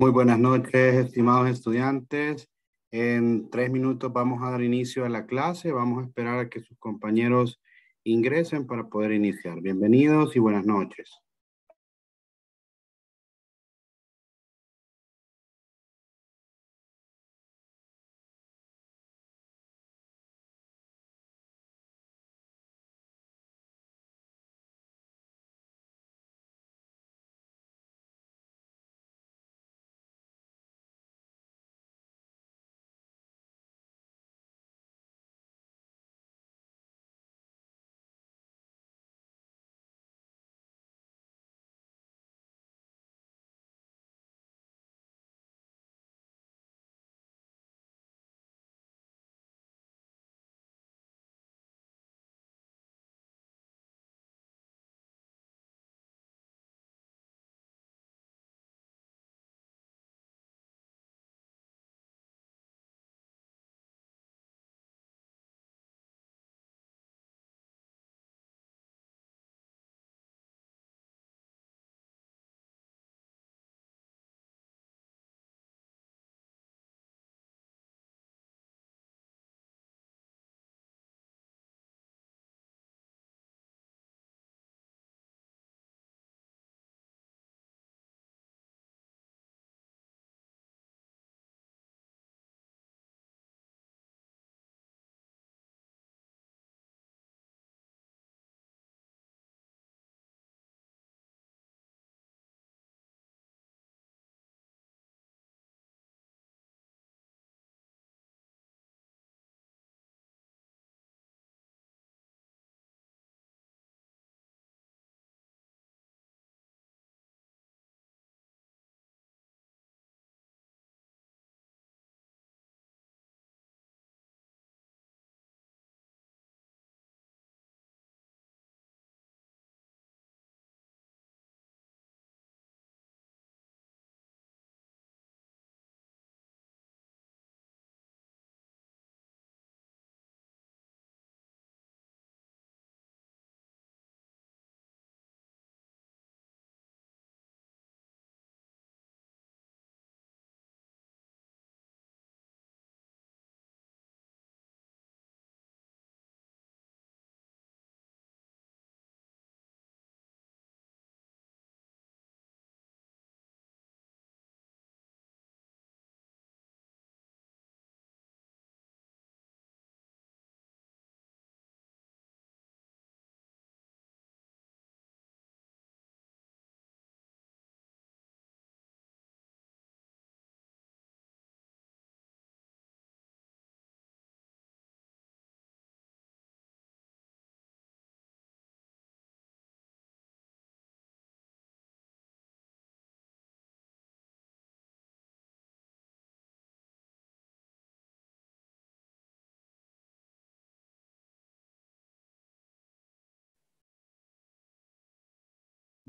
Muy buenas noches, estimados estudiantes. En tres minutos vamos a dar inicio a la clase. Vamos a esperar a que sus compañeros ingresen para poder iniciar. Bienvenidos y buenas noches.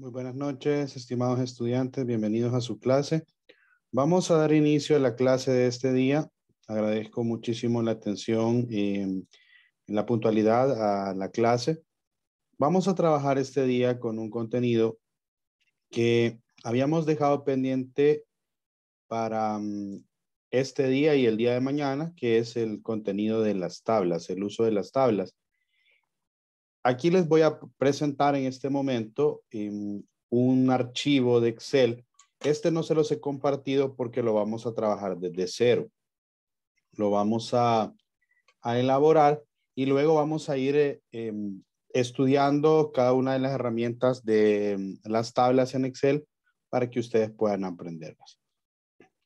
Muy buenas noches, estimados estudiantes, bienvenidos a su clase. Vamos a dar inicio a la clase de este día. Agradezco muchísimo la atención y eh, la puntualidad a la clase. Vamos a trabajar este día con un contenido que habíamos dejado pendiente para mm, este día y el día de mañana, que es el contenido de las tablas, el uso de las tablas aquí les voy a presentar en este momento em, un archivo de Excel. Este no se los he compartido porque lo vamos a trabajar desde cero. Lo vamos a, elaborar y luego vamos a ir eh, em, estudiando cada una de las herramientas de em, las tablas en Excel para que ustedes puedan aprenderlas.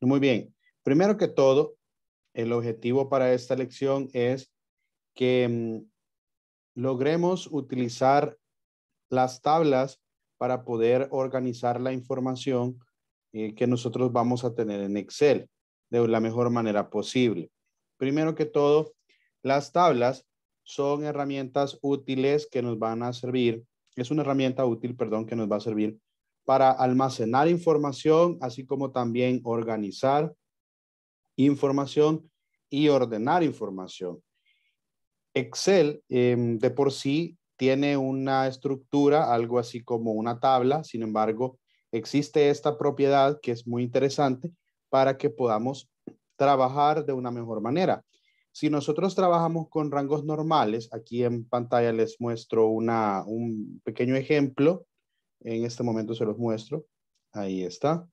Muy bien. Primero que todo, el objetivo para esta lección es que logremos utilizar las tablas para poder organizar la información eh, que nosotros vamos a tener en Excel de la mejor manera posible. Primero que todo, las tablas son herramientas útiles que nos van a servir, es una herramienta útil, perdón, que nos va a servir para almacenar información, así como también organizar información y ordenar información. Excel em, de por sí tiene una estructura, algo así como una tabla, sin embargo, existe esta propiedad que es muy interesante para que podamos trabajar de una mejor manera. Si nosotros trabajamos con rangos normales, aquí en pantalla les muestro un pequeño ejemplo. En este momento se los muestro. Ahí está.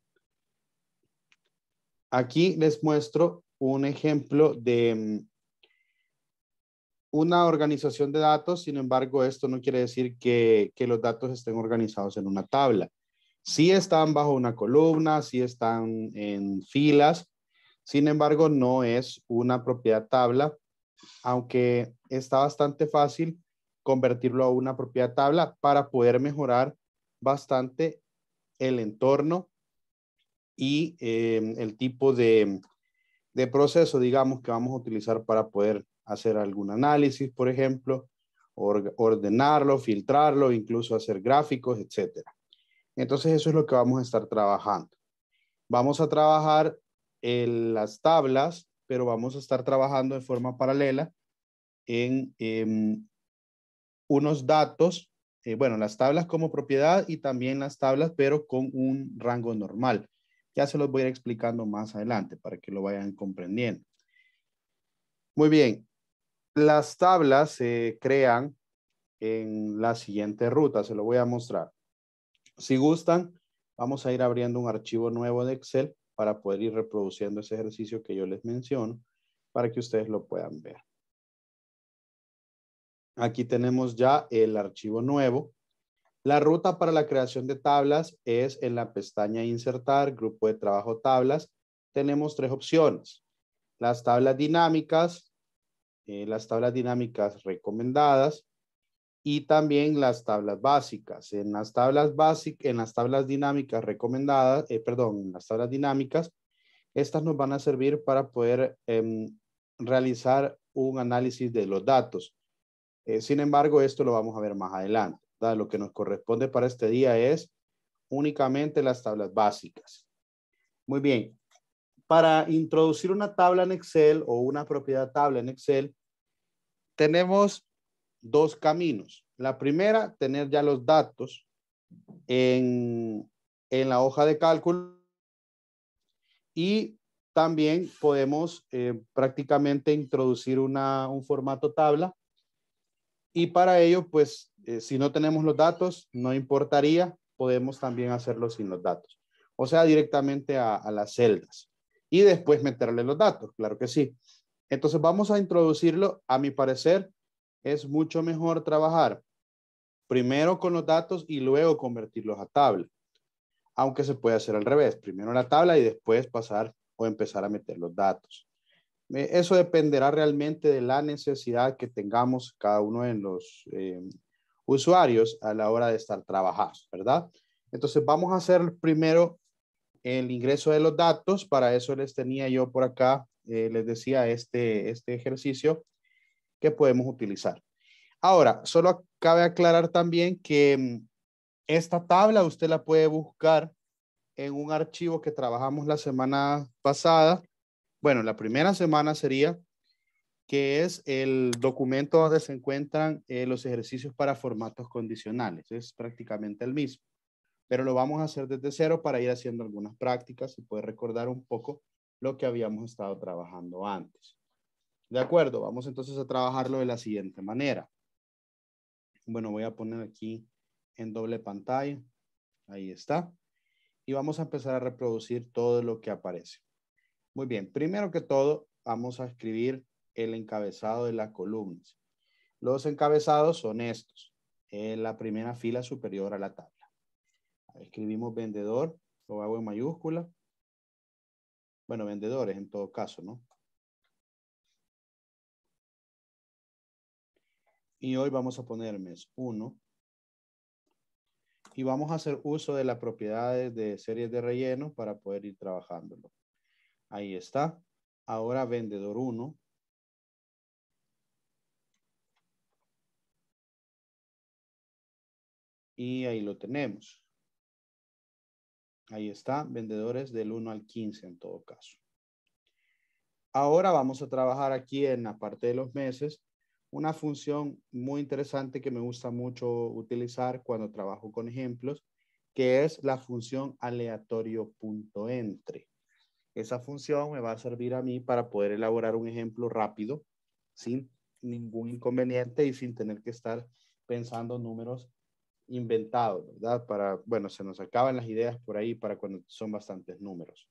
Aquí les muestro un ejemplo de una organización de datos, sin embargo, esto no quiere decir que, los datos estén organizados en una tabla. Si están bajo una columna, si están en filas, sin embargo, no es una propiedad tabla, aunque está bastante fácil convertirlo a una propiedad tabla para poder mejorar bastante el entorno y eh, el tipo de proceso, digamos, que vamos a utilizar para poder hacer algún análisis, por ejemplo, ordenarlo, filtrarlo, incluso hacer gráficos, etc. Entonces eso es lo que vamos a estar trabajando. Vamos a trabajar en las tablas, pero vamos a estar trabajando de forma paralela en em, unos datos, eh, bueno, las tablas como propiedad y también las tablas, pero con un rango normal. Ya se los voy a ir explicando más adelante para que lo vayan comprendiendo. Muy bien, las tablas se crean en la siguiente ruta, se lo voy a mostrar. Si gustan, vamos a ir abriendo un archivo nuevo de Excel para poder ir reproduciendo ese ejercicio que yo les menciono para que ustedes lo puedan ver. Aquí tenemos ya el archivo nuevo. La ruta para la creación de tablas es en la pestaña Insertar, Grupo de Trabajo Tablas. Tenemos tres opciones. Las tablas dinámicas, eh, las tablas dinámicas recomendadas y también las tablas básicas. En las tablas básicas, en las tablas dinámicas recomendadas, eh, perdón, en las tablas dinámicas, estas nos van a servir para poder em, realizar un análisis de los datos. Eh, sin embargo, esto lo vamos a ver más adelante. Lo que nos corresponde para este día es únicamente las tablas básicas. Muy bien para introducir una tabla en Excel o una propiedad tabla en Excel, tenemos dos caminos. La primera, tener ya los datos en, la hoja de cálculo y también podemos eh, prácticamente introducir un formato tabla y para ello, pues, eh, si no tenemos los datos, no importaría, podemos también hacerlo sin los datos, o sea, directamente a las celdas y después meterle los datos, claro que sí. Entonces vamos a introducirlo, a mi parecer, es mucho mejor trabajar primero con los datos y luego convertirlos a tabla. Aunque se puede hacer al revés, primero la tabla y después pasar o empezar a meter los datos. Eh, eso dependerá realmente de la necesidad que tengamos cada uno de los eh, usuarios a la hora de estar trabajando, ¿verdad? Entonces vamos a hacer primero el ingreso de los datos, para eso les tenía yo por acá, eh, les decía este, este ejercicio que podemos utilizar. Ahora, solo cabe aclarar también que mm, esta tabla usted la puede buscar en un archivo que trabajamos la semana pasada. Bueno, la primera semana sería que es el documento donde se encuentran eh, los ejercicios para formatos condicionales. Es prácticamente el mismo pero lo vamos a hacer desde cero para ir haciendo algunas prácticas y poder recordar un poco lo que habíamos estado trabajando antes. De acuerdo, vamos entonces a trabajarlo de la siguiente manera. Bueno, voy a poner aquí en doble pantalla. Ahí está. Y vamos a empezar a reproducir todo lo que aparece. Muy bien, primero que todo, vamos a escribir el encabezado de las columnas. Los encabezados son estos. En eh, la primera fila superior a la tabla escribimos vendedor, lo hago en mayúscula. Bueno, vendedores en todo caso, ¿no? Y hoy vamos a poner mes 1. Y vamos a hacer uso de las propiedades de series de relleno para poder ir trabajándolo. Ahí está. Ahora vendedor 1. Y ahí lo tenemos. Ahí está, vendedores del 1 al 15 en todo caso. Ahora vamos a trabajar aquí en la parte de los meses una función muy interesante que me gusta mucho utilizar cuando trabajo con ejemplos, que es la función aleatorio.entre. Esa función me va a servir a mí para poder elaborar un ejemplo rápido, sin ningún inconveniente y sin tener que estar pensando números inventado, ¿verdad? Para, bueno, se nos acaban las ideas por ahí para cuando son bastantes números.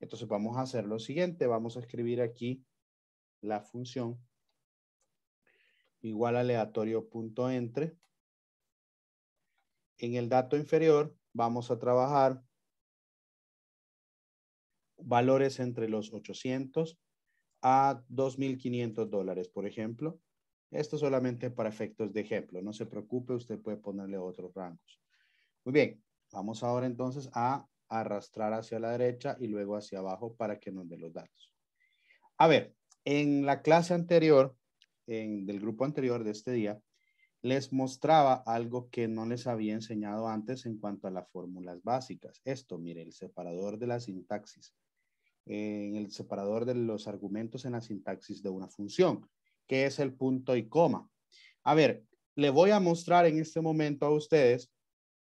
Entonces vamos a hacer lo siguiente, vamos a escribir aquí la función igual aleatorio punto entre. En el dato inferior vamos a trabajar valores entre los 800 a 2.500 dólares, por ejemplo. Esto solamente para efectos de ejemplo. No se preocupe, usted puede ponerle otros rangos. Muy bien, vamos ahora entonces a arrastrar hacia la derecha y luego hacia abajo para que nos dé los datos. A ver, en la clase anterior, en, del grupo anterior de este día, les mostraba algo que no les había enseñado antes en cuanto a las fórmulas básicas. Esto, mire, el separador de la sintaxis. En eh, el separador de los argumentos en la sintaxis de una función que es el punto y coma. A ver, le voy a mostrar en este momento a ustedes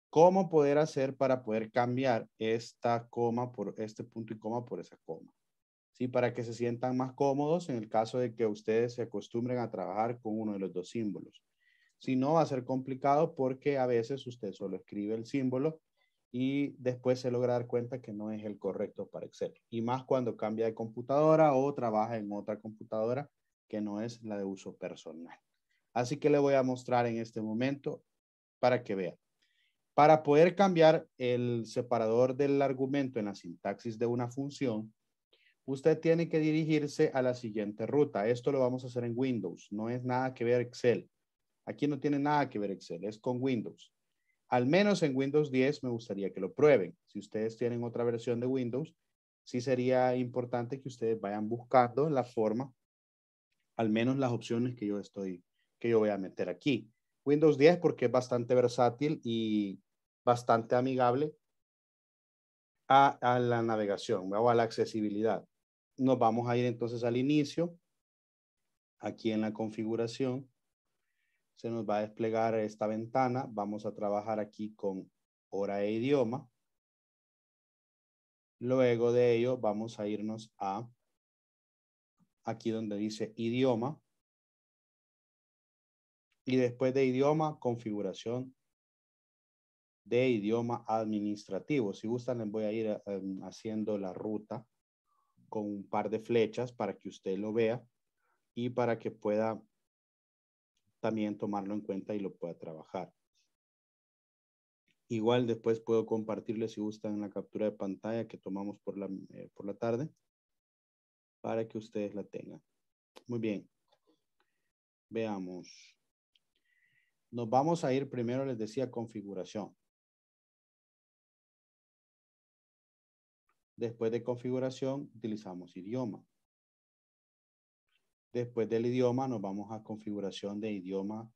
cómo poder hacer para poder cambiar esta coma por este punto y coma por esa coma. Sí, para que se sientan más cómodos en el caso de que ustedes se acostumbren a trabajar con uno de los dos símbolos. Si no, va a ser complicado porque a veces usted solo escribe el símbolo y después se logra dar cuenta que no es el correcto para Excel. Y más cuando cambia de computadora o trabaja en otra computadora que no es la de uso personal. Así que le voy a mostrar en este momento para que vea. Para poder cambiar el separador del argumento en la sintaxis de una función, usted tiene que dirigirse a la siguiente ruta. Esto lo vamos a hacer en Windows, no es nada que ver Excel. Aquí no tiene nada que ver Excel, es con Windows. Al menos en Windows 10 me gustaría que lo prueben. Si ustedes tienen otra versión de Windows, sí sería importante que ustedes vayan buscando la forma al menos las opciones que yo estoy, que yo voy a meter aquí. Windows 10 porque es bastante versátil y bastante amigable a, la navegación o a la accesibilidad. Nos vamos a ir entonces al inicio. Aquí en la configuración se nos va a desplegar esta ventana. Vamos a trabajar aquí con hora e idioma. Luego de ello vamos a irnos a aquí donde dice idioma. Y después de idioma, configuración de idioma administrativo. Si gustan, les voy a ir em, haciendo la ruta con un par de flechas para que usted lo vea y para que pueda también tomarlo en cuenta y lo pueda trabajar. Igual después puedo compartirles si gustan la captura de pantalla que tomamos por la eh, tarde para que ustedes la tengan. Muy bien. Veamos. Nos vamos a ir primero, les decía, configuración. Después de configuración, utilizamos idioma. Después del idioma, nos vamos a configuración de idioma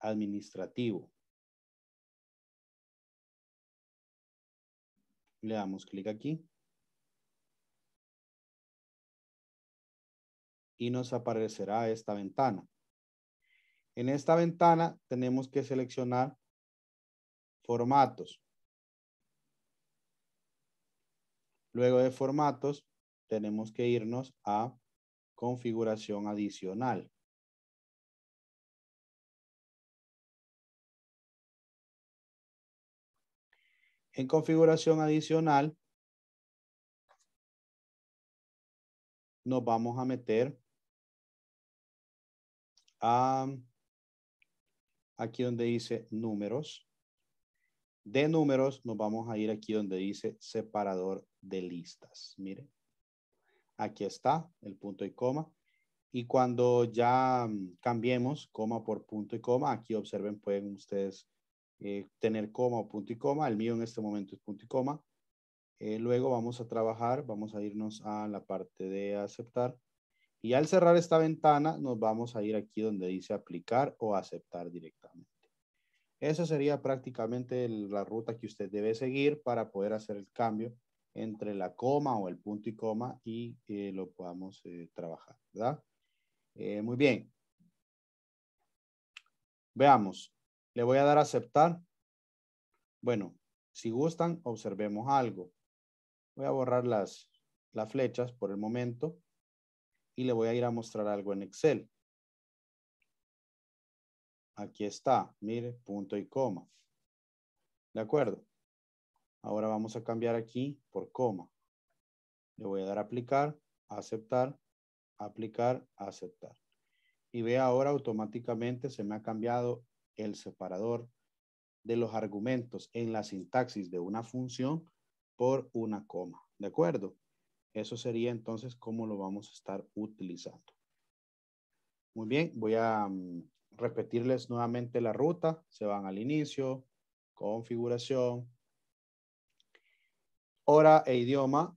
administrativo. Le damos clic aquí. y nos aparecerá esta ventana. En esta ventana tenemos que seleccionar formatos. Luego de formatos, tenemos que irnos a configuración adicional. En configuración adicional, nos vamos a meter Ah, aquí donde dice números. De números nos vamos a ir aquí donde dice separador de listas. Miren, aquí está el punto y coma. Y cuando ya mm, cambiemos coma por punto y coma, aquí observen, pueden ustedes eh, tener coma o punto y coma. El mío en este momento es punto y coma. Eh, luego vamos a trabajar, vamos a irnos a la parte de aceptar y al cerrar esta ventana, nos vamos a ir aquí donde dice aplicar o aceptar directamente. Esa sería prácticamente la ruta que usted debe seguir para poder hacer el cambio entre la coma o el punto y coma y eh, lo podamos eh, trabajar, ¿verdad? Eh, muy bien. Veamos. Le voy a dar a aceptar. Bueno, si gustan, observemos algo. Voy a borrar las, las flechas por el momento y le voy a ir a mostrar algo en Excel. Aquí está, mire, punto y coma. ¿De acuerdo? Ahora vamos a cambiar aquí por coma. Le voy a dar aplicar, aceptar, aplicar, aceptar. Y ve ahora automáticamente se me ha cambiado el separador de los argumentos en la sintaxis de una función por una coma. ¿De acuerdo? Eso sería entonces cómo lo vamos a estar utilizando. Muy bien, voy a mm, repetirles nuevamente la ruta. Se van al inicio, configuración, hora e idioma.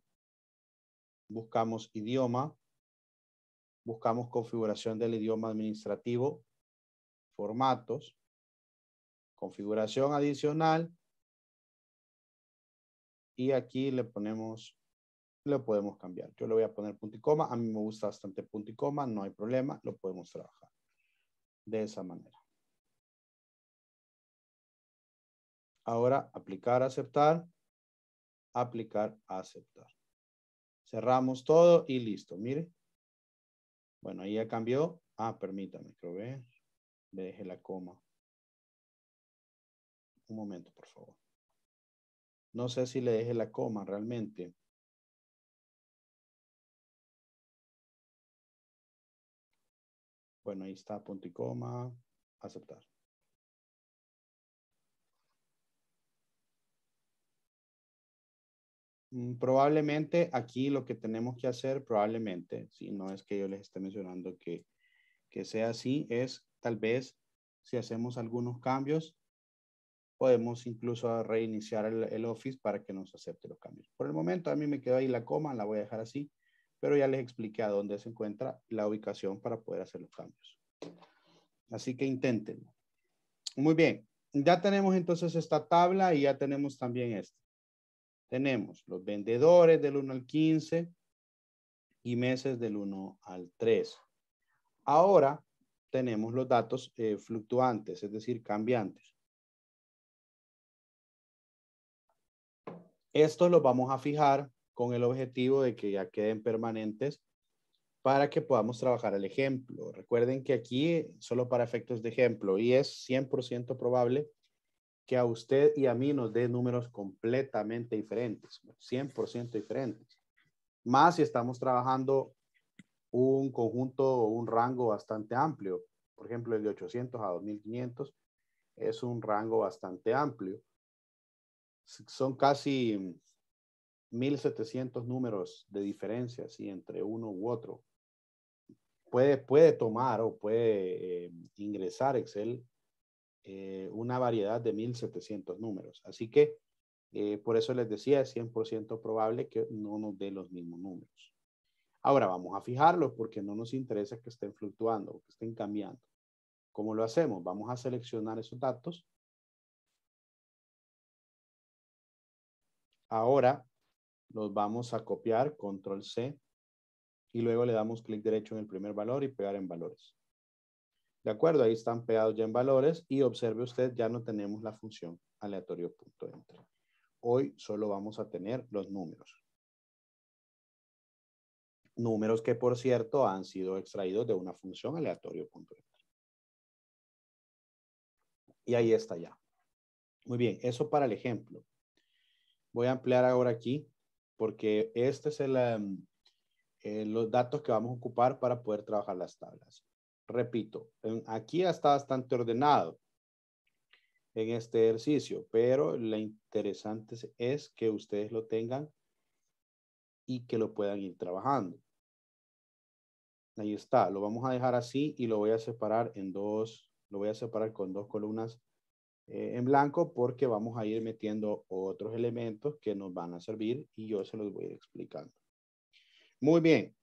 Buscamos idioma. Buscamos configuración del idioma administrativo, formatos, configuración adicional. Y aquí le ponemos lo podemos cambiar. Yo le voy a poner punto y coma. A mí me gusta bastante punto y coma. No hay problema. Lo podemos trabajar de esa manera. Ahora, aplicar, aceptar. Aplicar, aceptar. Cerramos todo y listo. Mire. Bueno, ahí ya cambió. Ah, permítame, creo que Le dejé la coma. Un momento, por favor. No sé si le dejé la coma realmente. Bueno, ahí está, punto y coma, aceptar. Mm, probablemente aquí lo que tenemos que hacer, probablemente, si no es que yo les esté mencionando que, que sea así, es tal vez si hacemos algunos cambios, podemos incluso reiniciar el, el Office para que nos acepte los cambios. Por el momento a mí me quedó ahí la coma, la voy a dejar así pero ya les expliqué a dónde se encuentra la ubicación para poder hacer los cambios. Así que inténtenlo. Muy bien, ya tenemos entonces esta tabla y ya tenemos también esta. Tenemos los vendedores del 1 al 15 y meses del 1 al 3. Ahora tenemos los datos eh, fluctuantes, es decir, cambiantes. Estos los vamos a fijar con el objetivo de que ya queden permanentes para que podamos trabajar el ejemplo. Recuerden que aquí, solo para efectos de ejemplo, y es 100% probable que a usted y a mí nos dé números completamente diferentes, 100% diferentes. Más si estamos trabajando un conjunto o un rango bastante amplio. Por ejemplo, el de 800 a 2500 es un rango bastante amplio. Son casi 1700 números de diferencia ¿sí? entre uno u otro. Puede, puede tomar o puede eh, ingresar Excel eh, una variedad de 1700 números. Así que eh, por eso les decía, es 100% probable que no nos dé los mismos números. Ahora vamos a fijarlos porque no nos interesa que estén fluctuando o que estén cambiando. ¿Cómo lo hacemos? Vamos a seleccionar esos datos. Ahora los vamos a copiar, control C, y luego le damos clic derecho en el primer valor y pegar en valores. De acuerdo, ahí están pegados ya en valores y observe usted, ya no tenemos la función aleatorio.entre. Hoy solo vamos a tener los números. Números que, por cierto, han sido extraídos de una función aleatorio.entre. Y ahí está ya. Muy bien, eso para el ejemplo. Voy a ampliar ahora aquí porque este es el, em, eh, los datos que vamos a ocupar para poder trabajar las tablas. Repito, aquí está bastante ordenado en este ejercicio, pero lo interesante es que ustedes lo tengan y que lo puedan ir trabajando. Ahí está, lo vamos a dejar así y lo voy a separar en dos, lo voy a separar con dos columnas eh, en blanco porque vamos a ir metiendo otros elementos que nos van a servir y yo se los voy a ir explicando. Muy bien.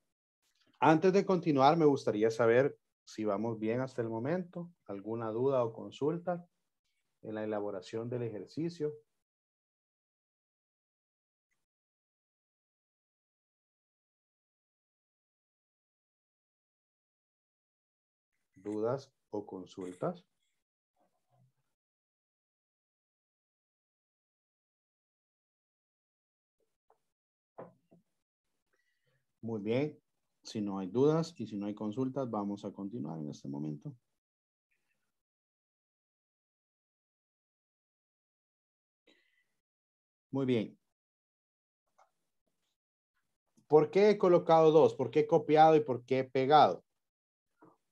Antes de continuar, me gustaría saber si vamos bien hasta el momento, alguna duda o consulta en la elaboración del ejercicio. dudas o consultas. Muy bien. Si no hay dudas y si no hay consultas, vamos a continuar en este momento. Muy bien. ¿Por qué he colocado dos? ¿Por qué he copiado y por qué he pegado?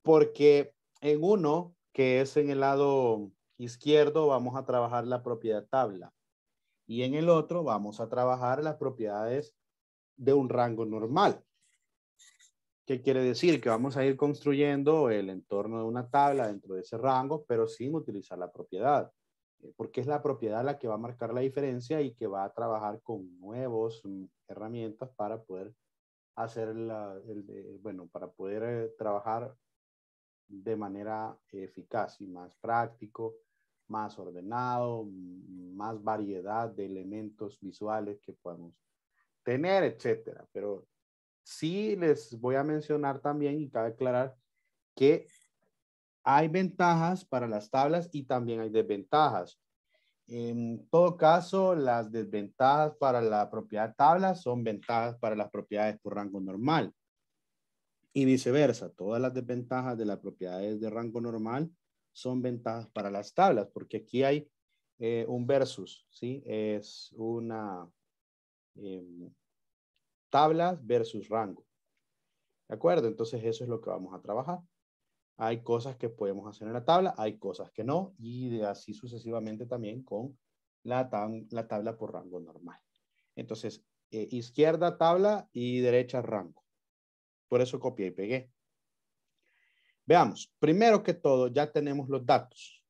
Porque en uno, que es en el lado izquierdo, vamos a trabajar la propiedad tabla. Y en el otro vamos a trabajar las propiedades de un rango normal. ¿Qué quiere decir? Que vamos a ir construyendo el entorno de una tabla dentro de ese rango, pero sin utilizar la propiedad, eh, porque es la propiedad la que va a marcar la diferencia y que va a trabajar con nuevas mm, herramientas para poder hacer la, el, bueno, para poder eh, trabajar de manera eficaz y más práctico, más ordenado, mm, más variedad de elementos visuales que podemos tener, etcétera. Pero sí les voy a mencionar también y cabe aclarar que hay ventajas para las tablas y también hay desventajas. En todo caso, las desventajas para la propiedad tabla son ventajas para las propiedades por rango normal. Y viceversa, todas las desventajas de las propiedades de rango normal son ventajas para las tablas, porque aquí hay eh, un versus, ¿sí? Es una, Em, tablas versus rango. ¿De acuerdo? Entonces eso es lo que vamos a trabajar. Hay cosas que podemos hacer en la tabla, hay cosas que no, y de así sucesivamente también con la, tabla por rango normal. Entonces, eh, izquierda tabla y derecha rango. Por eso copié y pegué. Veamos, primero que todo ya tenemos los datos.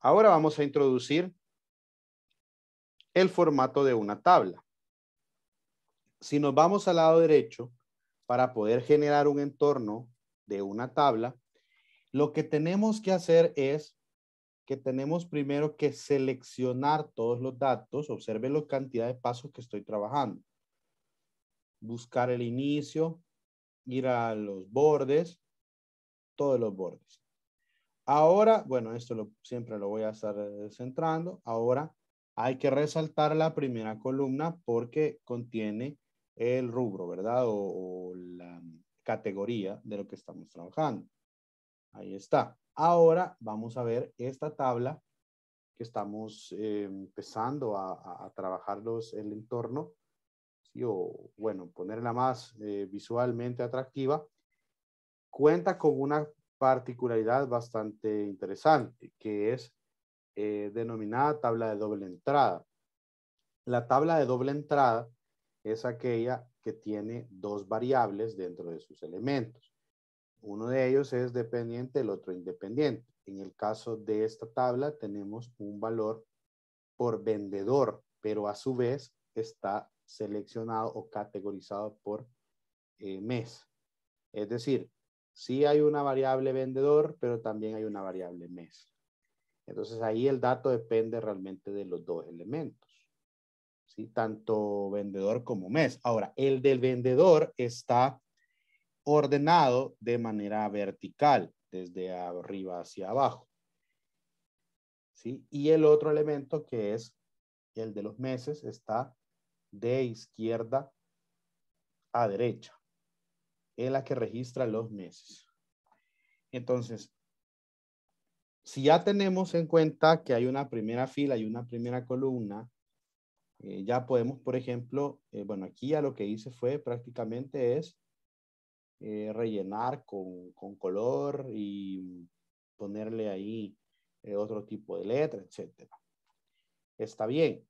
Ahora vamos a introducir el formato de una tabla. Si nos vamos al lado derecho, para poder generar un entorno de una tabla, lo que tenemos que hacer es que tenemos primero que seleccionar todos los datos. Observe la cantidad de pasos que estoy trabajando. Buscar el inicio, ir a los bordes, todos los bordes. Ahora, bueno, esto siempre lo voy a estar eh, centrando. Ahora hay que resaltar la primera columna porque contiene el rubro, ¿verdad? O, la categoría de lo que estamos trabajando. Ahí está. Ahora vamos a ver esta tabla que estamos eh, empezando a, a, en el entorno, bueno, ponerla más eh, visualmente atractiva, cuenta con una particularidad bastante interesante, que es eh, denominada tabla de doble entrada. La tabla de doble entrada es aquella que tiene dos variables dentro de sus elementos. Uno de ellos es dependiente, el otro independiente. En el caso de esta tabla tenemos un valor por vendedor, pero a su vez está seleccionado o categorizado por eh, mes. Es decir, si hay una variable vendedor, pero también hay una variable mes. Entonces ahí el dato depende realmente de los dos elementos. ¿sí? Tanto vendedor como mes. Ahora, el del vendedor está ordenado de manera vertical, desde arriba hacia abajo. ¿sí? Y el otro elemento que es el de los meses está de izquierda a derecha. Es la que registra los meses. Entonces, si ya tenemos en cuenta que hay una primera fila y una primera columna, eh, ya podemos, por ejemplo, eh, bueno, aquí ya lo que hice fue prácticamente es eh, rellenar con, con, color y ponerle ahí otro tipo de letra, etc. Está bien,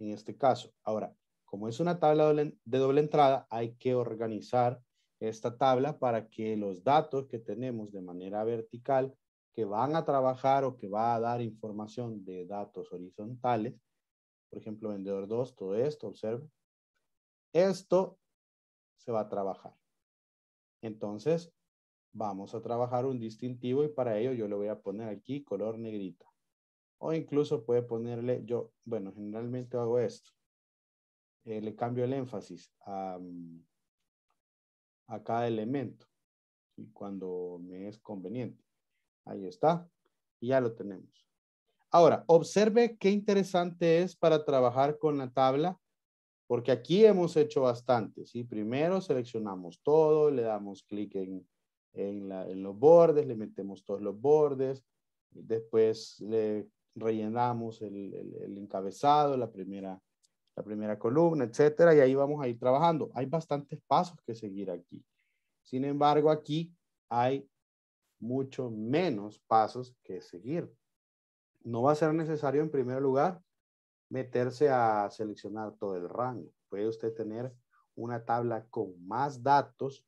en este caso. Ahora, como es una tabla de doble entrada, hay que organizar esta tabla para que los datos que tenemos de manera vertical que van a trabajar o que va a dar información de datos horizontales. Por ejemplo, vendedor 2, todo esto, observe. Esto se va a trabajar. Entonces, vamos a trabajar un distintivo y para ello yo le voy a poner aquí color negrita. O incluso puede ponerle, yo, bueno, generalmente hago esto. Eh, le cambio el énfasis a, mm, a cada elemento y cuando me es conveniente. Ahí está. Y ya lo tenemos. Ahora, observe qué interesante es para trabajar con la tabla, porque aquí hemos hecho bastante, ¿sí? Primero seleccionamos todo, le damos clic en, en, los bordes, le metemos todos los bordes, después le rellenamos el, encabezado, la primera, la primera columna, etc. y ahí vamos a ir trabajando. Hay bastantes pasos que seguir aquí. Sin embargo, aquí hay mucho menos pasos que seguir. No va a ser necesario, en primer lugar, meterse a seleccionar todo el rango. Puede usted tener una tabla con más datos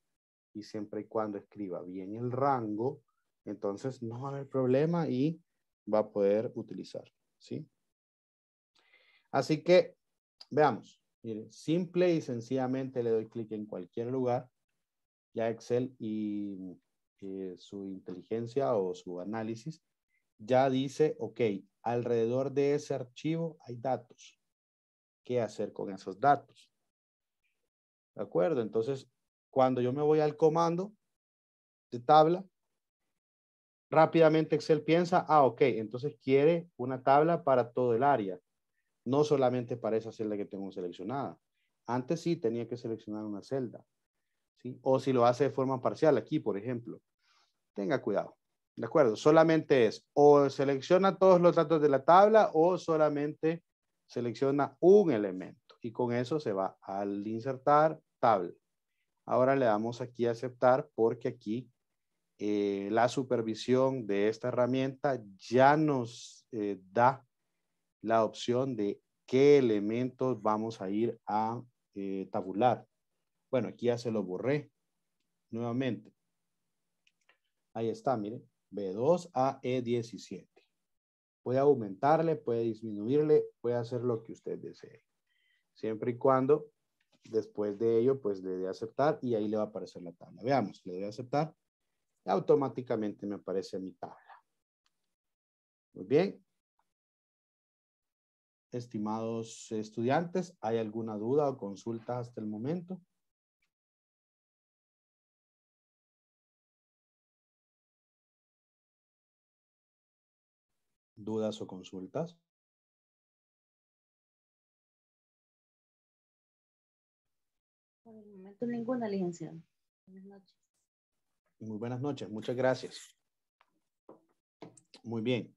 y siempre y cuando escriba bien el rango, entonces no va a haber problema y va a poder utilizar, ¿sí? Así que, veamos. simple y sencillamente le doy clic en cualquier lugar. Ya Excel y su inteligencia o su análisis, ya dice, ok, alrededor de ese archivo hay datos. ¿Qué hacer con esos datos? ¿De acuerdo? Entonces, cuando yo me voy al comando de tabla, rápidamente Excel piensa, ah, ok, entonces quiere una tabla para todo el área, no solamente para esa celda que tengo seleccionada. Antes sí tenía que seleccionar una celda, ¿sí? O si lo hace de forma parcial, aquí, por ejemplo, tenga cuidado. ¿De acuerdo? Solamente es o selecciona todos los datos de la tabla o solamente selecciona un elemento y con eso se va al insertar tabla. Ahora le damos aquí a aceptar porque aquí eh, la supervisión de esta herramienta ya nos eh, da la opción de qué elementos vamos a ir a eh, tabular. Bueno, aquí ya se lo borré nuevamente. Ahí está, miren, B2 ae 17 Puede aumentarle, puede disminuirle, puede hacer lo que usted desee. Siempre y cuando después de ello, pues le dé aceptar y ahí le va a aparecer la tabla. Veamos, le doy a aceptar y automáticamente me aparece mi tabla. Muy bien. Estimados estudiantes, ¿hay alguna duda o consulta hasta el momento? dudas o consultas? Por el momento ninguna, licenciado. Buenas noches. Muy buenas noches, muchas gracias. Muy bien.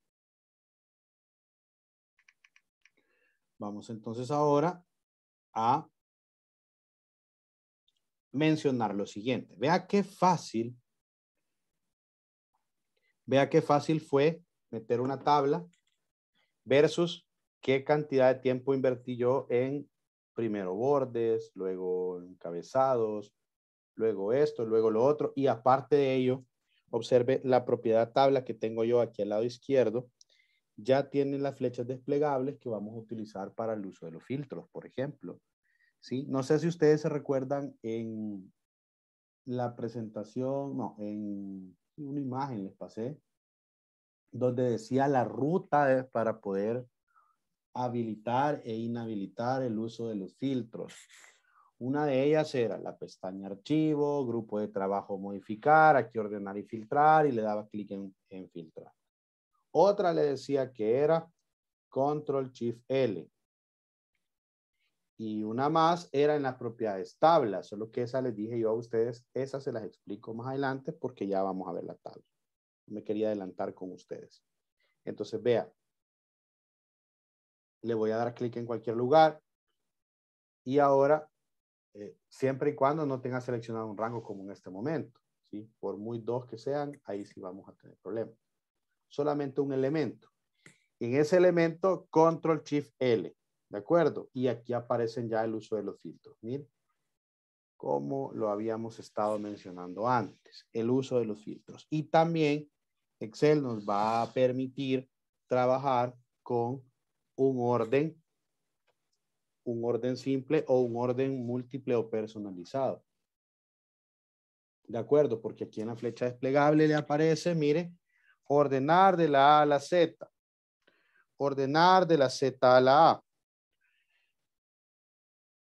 Vamos entonces ahora a mencionar lo siguiente. Vea qué fácil, vea qué fácil fue meter una tabla versus qué cantidad de tiempo invertí yo en primero bordes, luego encabezados, luego esto, luego lo otro. Y aparte de ello, observe la propiedad tabla que tengo yo aquí al lado izquierdo. Ya tiene las flechas desplegables que vamos a utilizar para el uso de los filtros, por ejemplo. ¿Sí? No sé si ustedes se recuerdan en la presentación, no, en una imagen les pasé donde decía la ruta para poder habilitar e inhabilitar el uso de los filtros. Una de ellas era la pestaña archivo, grupo de trabajo modificar, aquí ordenar y filtrar y le daba clic en, filtrar. Otra le decía que era control shift L. Y una más era en las propiedades tabla, solo que esa les dije yo a ustedes, esa se las explico más adelante porque ya vamos a ver la tabla me quería adelantar con ustedes. Entonces, vea, le voy a dar clic en cualquier lugar y ahora, eh, siempre y cuando no tenga seleccionado un rango como en este momento, ¿sí? por muy dos que sean, ahí sí vamos a tener problemas. Solamente un elemento. En ese elemento, Control Shift L, ¿de acuerdo? Y aquí aparecen ya el uso de los filtros. Miren, como lo habíamos estado mencionando antes, el uso de los filtros. Y también Excel nos va a permitir trabajar con un orden, un orden simple o un orden múltiple o personalizado. De acuerdo, porque aquí en la flecha desplegable le aparece, mire, ordenar de la A a la Z, ordenar de la Z a la A.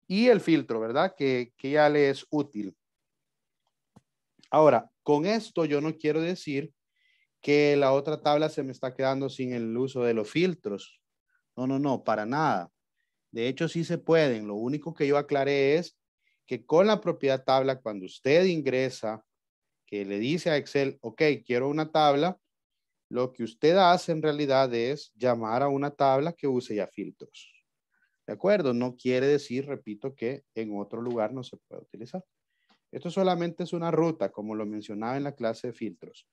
Y el filtro, ¿verdad? Que, que ya le es útil. Ahora, con esto yo no quiero decir que la otra tabla se me está quedando sin el uso de los filtros. No, no, no, para nada. De hecho, sí se pueden. Lo único que yo aclaré es que con la propiedad tabla, cuando usted ingresa, que le dice a Excel, ok, quiero una tabla, lo que usted hace en realidad es llamar a una tabla que use ya filtros. ¿De acuerdo? No quiere decir, repito, que en otro lugar no se puede utilizar. Esto solamente es una ruta, como lo mencionaba en la clase de filtros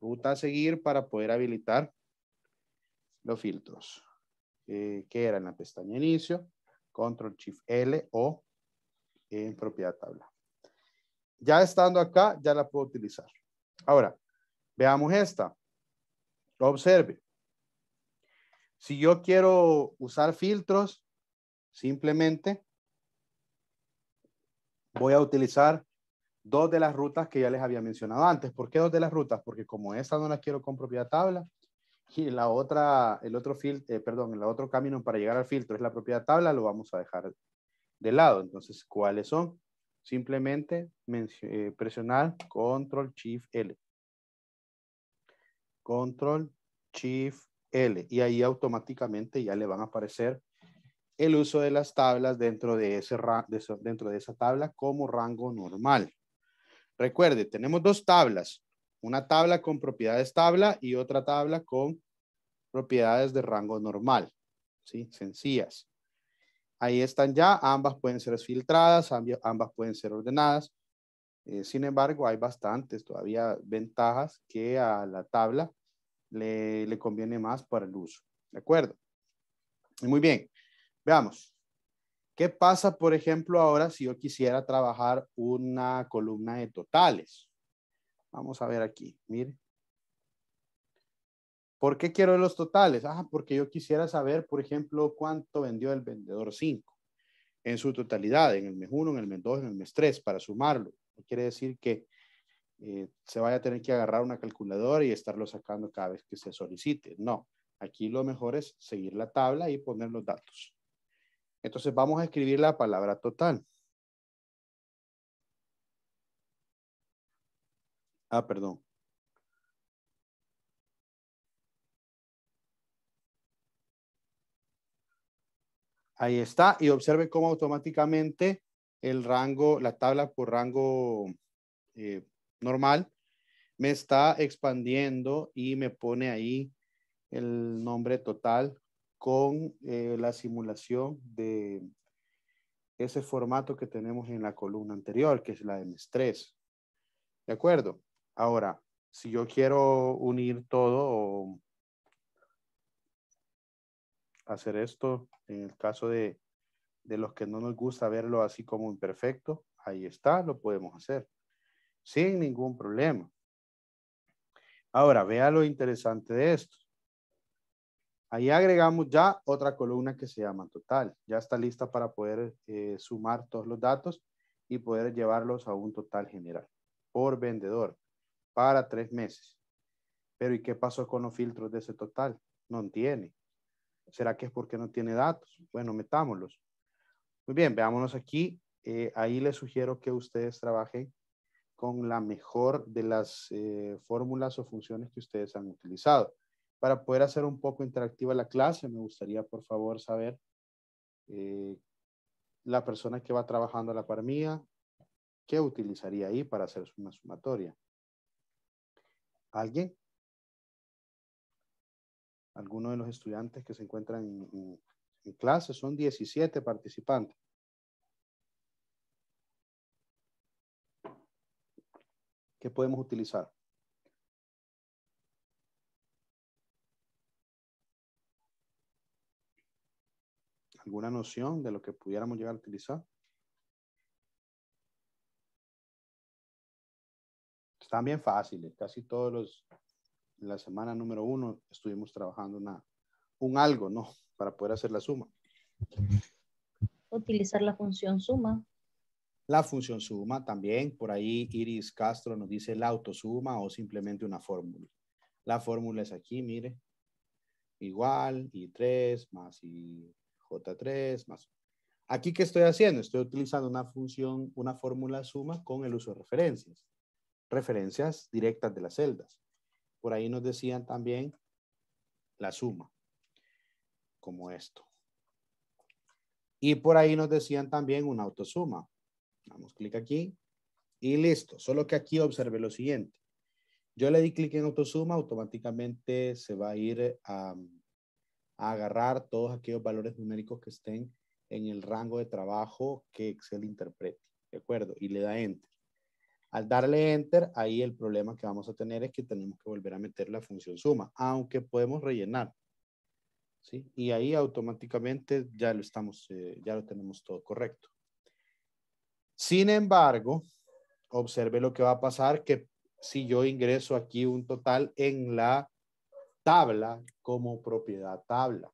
ruta a seguir para poder habilitar los filtros. Eh, que era en la pestaña inicio, control shift L o en eh, propiedad tabla. Ya estando acá, ya la puedo utilizar. Ahora, veamos esta. Observe. Si yo quiero usar filtros, simplemente voy a utilizar dos de las rutas que ya les había mencionado antes. ¿Por qué dos de las rutas? Porque como esta no la quiero con propiedad tabla y la otra, el otro filtro, eh, perdón, el otro camino para llegar al filtro es la propiedad tabla, lo vamos a dejar de lado. Entonces, ¿cuáles son? Simplemente eh, presionar Control Shift L. Control Shift L y ahí automáticamente ya le van a aparecer el uso de las tablas dentro de, ese, dentro de esa tabla como rango normal. Recuerde, tenemos dos tablas, una tabla con propiedades tabla y otra tabla con propiedades de rango normal, ¿sí? Sencillas. Ahí están ya, ambas pueden ser filtradas, ambas pueden ser ordenadas. Eh, sin embargo, hay bastantes todavía ventajas que a la tabla le, le conviene más para el uso. ¿De acuerdo? Muy bien, veamos. ¿Qué pasa, por ejemplo, ahora si yo quisiera trabajar una columna de totales? Vamos a ver aquí, mire. ¿Por qué quiero los totales? Ah, porque yo quisiera saber, por ejemplo, cuánto vendió el vendedor 5 en su totalidad, en el mes 1, en el mes 2, en el mes 3, para sumarlo. No quiere decir que eh, se vaya a tener que agarrar una calculadora y estarlo sacando cada vez que se solicite. No, aquí lo mejor es seguir la tabla y poner los datos. Entonces vamos a escribir la palabra total. Ah, perdón. Ahí está. Y observe cómo automáticamente el rango, la tabla por rango eh, normal me está expandiendo y me pone ahí el nombre total con eh, la simulación de ese formato que tenemos en la columna anterior, que es la M3. ¿De acuerdo? Ahora, si yo quiero unir todo o hacer esto, en el caso de los que no nos gusta verlo así como imperfecto, ahí está, lo podemos hacer sin ningún problema. Ahora, vea lo interesante de esto. Ahí agregamos ya otra columna que se llama total. Ya está lista para poder eh, sumar todos los datos y poder llevarlos a un total general por vendedor para tres meses. Pero ¿y qué pasó con los filtros de ese total? No tiene. ¿Será que es porque no tiene datos? Bueno, metámoslos. Muy bien, veámonos aquí. Eh, ahí les sugiero que ustedes trabajen con la mejor de las eh, fórmulas o funciones que ustedes han utilizado para poder hacer un poco interactiva la clase, me gustaría por favor saber eh, la persona que va trabajando a la par mía, qué utilizaría ahí para hacer una sumatoria. ¿Alguien? Alguno de los estudiantes que se encuentran en, clase, son 17 participantes. ¿Qué podemos utilizar? alguna noción de lo que pudiéramos llegar a utilizar? Están bien fáciles, casi todos los, la semana número uno estuvimos trabajando una, un algo, ¿no? Para poder hacer la suma. Utilizar la función suma. La función suma también, por ahí Iris Castro nos dice la autosuma o simplemente una fórmula. La fórmula es aquí, mire, igual y tres más y J3 más. Aquí, ¿qué estoy haciendo? Estoy utilizando una función, una fórmula suma con el uso de referencias. Referencias directas de las celdas. Por ahí nos decían también la suma, como esto. Y por ahí nos decían también una autosuma. Damos clic aquí y listo. Solo que aquí observe lo siguiente. Yo le di clic en autosuma, automáticamente se va a ir a agarrar todos aquellos valores numéricos que estén en el rango de trabajo que Excel interprete, ¿de acuerdo? Y le da Enter. Al darle Enter, ahí el problema que vamos a tener es que tenemos que volver a meter la función suma, aunque podemos rellenar. ¿sí? Y ahí automáticamente ya lo, estamos, eh, ya lo tenemos todo correcto. Sin embargo, observe lo que va a pasar que si yo ingreso aquí un total en la tabla como propiedad tabla.